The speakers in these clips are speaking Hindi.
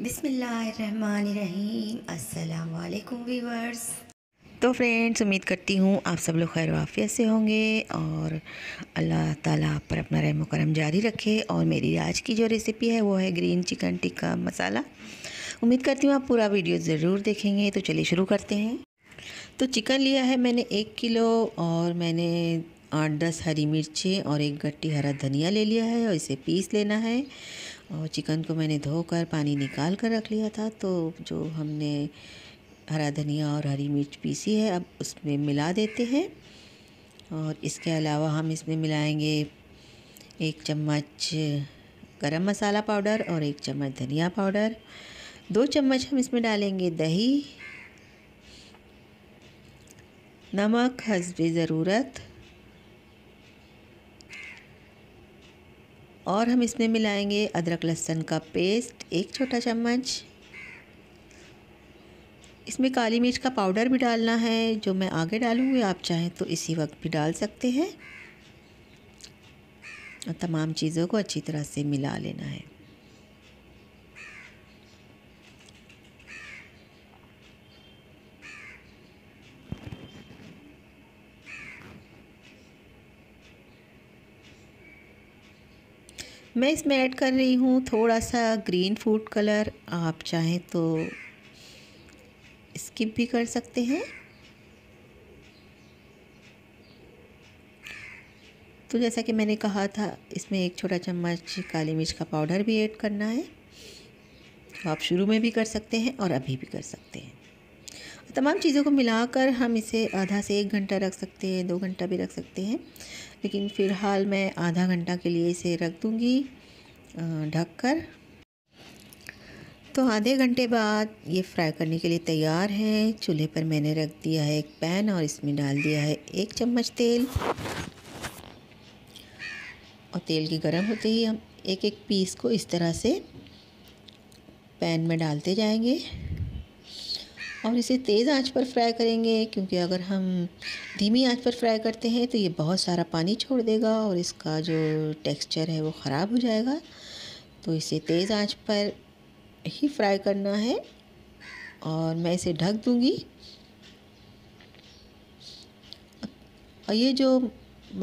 बिसमीम् वीवर्स तो फ्रेंड्स उम्मीद करती हूँ आप सब लोग खैर वाफ़िया से होंगे और अल्लाह ताला आप पर अपना रहम करम जारी रखे और मेरी आज की जो रेसिपी है वो है ग्रीन चिकन टिक्का मसाला उम्मीद करती हूँ आप पूरा वीडियो ज़रूर देखेंगे तो चलिए शुरू करते हैं तो चिकन लिया है मैंने एक किलो और मैंने आठ दस हरी मिर्चें और एक गट्टी हरा धनिया ले लिया है और इसे पीस लेना है और चिकन को मैंने धोकर पानी निकाल कर रख लिया था तो जो हमने हरा धनिया और हरी मिर्च पीसी है अब उसमें मिला देते हैं और इसके अलावा हम इसमें मिलाएंगे एक चम्मच गरम मसाला पाउडर और एक चम्मच धनिया पाउडर दो चम्मच हम इसमें डालेंगे दही नमक हसब ज़रूरत और हम इसमें मिलाएंगे अदरक लहसुन का पेस्ट एक छोटा चम्मच इसमें काली मिर्च का पाउडर भी डालना है जो मैं आगे डालूँगी आप चाहें तो इसी वक्त भी डाल सकते हैं और तमाम चीज़ों को अच्छी तरह से मिला लेना है मैं इसमें ऐड कर रही हूँ थोड़ा सा ग्रीन फूड कलर आप चाहें तो स्किप भी कर सकते हैं तो जैसा कि मैंने कहा था इसमें एक छोटा चम्मच काली मिर्च का पाउडर भी ऐड करना है तो आप शुरू में भी कर सकते हैं और अभी भी कर सकते हैं तमाम चीज़ों को मिलाकर हम इसे आधा से एक घंटा रख सकते हैं दो घंटा भी रख सकते हैं लेकिन फ़िलहाल मैं आधा घंटा के लिए इसे रख दूँगी ढक कर तो आधे घंटे बाद ये फ्राई करने के लिए तैयार है चूल्हे पर मैंने रख दिया है एक पैन और इसमें डाल दिया है एक चम्मच तेल और तेल के गर्म होते ही हम एक एक पीस को इस तरह से पैन में डालते जाएंगे और इसे तेज़ आंच पर फ्राई करेंगे क्योंकि अगर हम धीमी आंच पर फ्राई करते हैं तो ये बहुत सारा पानी छोड़ देगा और इसका जो टेक्सचर है वो ख़राब हो जाएगा तो इसे तेज़ आंच पर ही फ्राई करना है और मैं इसे ढक दूँगी और ये जो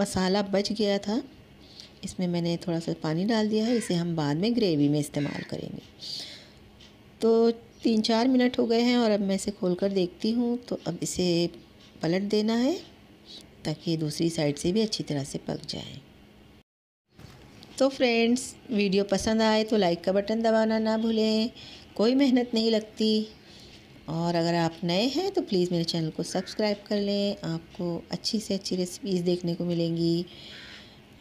मसाला बच गया था इसमें मैंने थोड़ा सा पानी डाल दिया है इसे हम बाद में ग्रेवी में इस्तेमाल करेंगे तो तीन चार मिनट हो गए हैं और अब मैं इसे खोल कर देखती हूँ तो अब इसे पलट देना है ताकि दूसरी साइड से भी अच्छी तरह से पक जाए तो फ्रेंड्स वीडियो पसंद आए तो लाइक का बटन दबाना ना भूलें कोई मेहनत नहीं लगती और अगर आप नए हैं तो प्लीज़ मेरे चैनल को सब्सक्राइब कर लें आपको अच्छी से अच्छी रेसिपीज़ देखने को मिलेंगी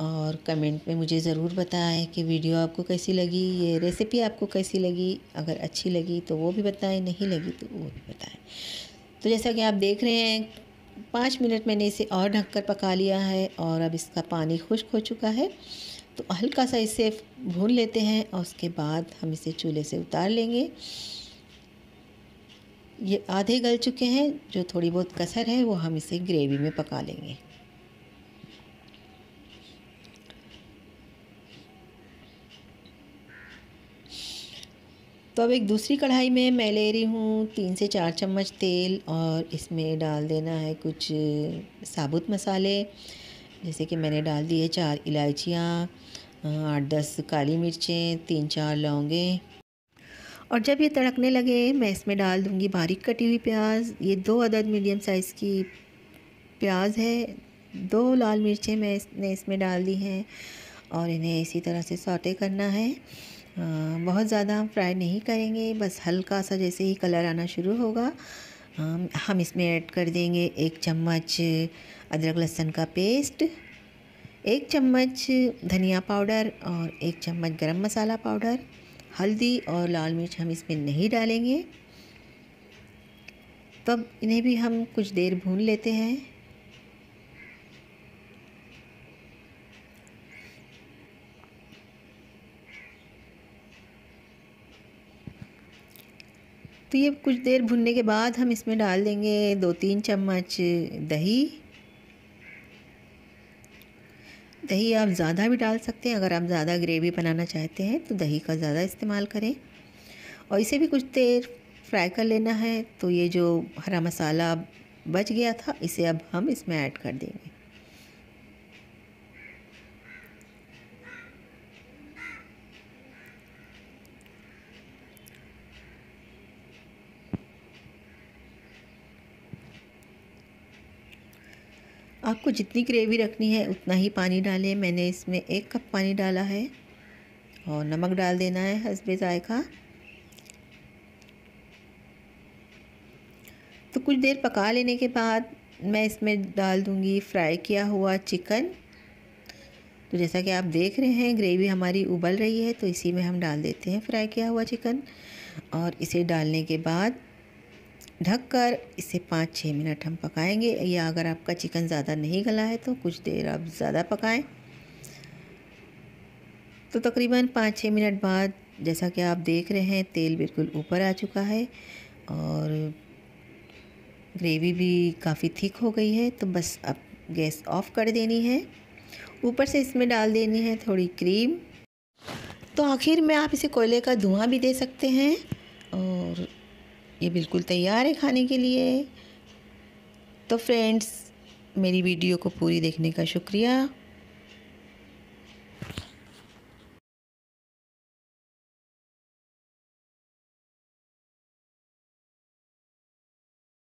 और कमेंट में मुझे ज़रूर बताएं कि वीडियो आपको कैसी लगी ये रेसिपी आपको कैसी लगी अगर अच्छी लगी तो वो भी बताएं नहीं लगी तो वो भी बताएं तो जैसा कि आप देख रहे हैं पाँच मिनट मैंने इसे और ढककर पका लिया है और अब इसका पानी खुश्क हो चुका है तो हल्का सा इसे भून लेते हैं और उसके बाद हम इसे चूल्हे से उतार लेंगे ये आधे गल चुके हैं जो थोड़ी बहुत कसर है वो हम इसे ग्रेवी में पका लेंगे तो अब एक दूसरी कढ़ाई में मैं ले रही हूँ तीन से चार चम्मच तेल और इसमें डाल देना है कुछ साबुत मसाले जैसे कि मैंने डाल दिए चार इलायचियाँ आठ दस काली मिर्चें तीन चार लौंगे और जब ये तड़कने लगे मैं इसमें डाल दूँगी बारीक कटी हुई प्याज ये दो अदद मीडियम साइज़ की प्याज है दो लाल मिर्चें मैंने इसमें डाल दी हैं और इन्हें इसी तरह से सौटे करना है बहुत ज़्यादा हम फ्राई नहीं करेंगे बस हल्का सा जैसे ही कलर आना शुरू होगा हम इसमें ऐड कर देंगे एक चम्मच अदरक लहसुन का पेस्ट एक चम्मच धनिया पाउडर और एक चम्मच गरम मसाला पाउडर हल्दी और लाल मिर्च हम इसमें नहीं डालेंगे तब इन्हें भी हम कुछ देर भून लेते हैं तो ये कुछ देर भुनने के बाद हम इसमें डाल देंगे दो तीन चम्मच दही दही आप ज़्यादा भी डाल सकते हैं अगर आप ज़्यादा ग्रेवी बनाना चाहते हैं तो दही का ज़्यादा इस्तेमाल करें और इसे भी कुछ देर फ्राई कर लेना है तो ये जो हरा मसाला बच गया था इसे अब हम इसमें ऐड कर देंगे आपको जितनी ग्रेवी रखनी है उतना ही पानी डालें मैंने इसमें एक कप पानी डाला है और नमक डाल देना है हसबे ज़ायका तो कुछ देर पका लेने के बाद मैं इसमें डाल दूँगी फ्राई किया हुआ चिकन तो जैसा कि आप देख रहे हैं ग्रेवी हमारी उबल रही है तो इसी में हम डाल देते हैं फ्राई किया हुआ चिकन और इसे डालने के बाद ढककर इसे पाँच छः मिनट हम पकाएंगे या अगर आपका चिकन ज़्यादा नहीं गला है तो कुछ देर आप ज़्यादा पकाएं तो तकरीबन पाँच छः मिनट बाद जैसा कि आप देख रहे हैं तेल बिल्कुल ऊपर आ चुका है और ग्रेवी भी काफ़ी थिक हो गई है तो बस अब गैस ऑफ कर देनी है ऊपर से इसमें डाल देनी है थोड़ी क्रीम तो आखिर में आप इसे कोयले का धुआं भी दे सकते हैं और ये बिल्कुल तैयार है खाने के लिए तो फ्रेंड्स मेरी वीडियो को पूरी देखने का शुक्रिया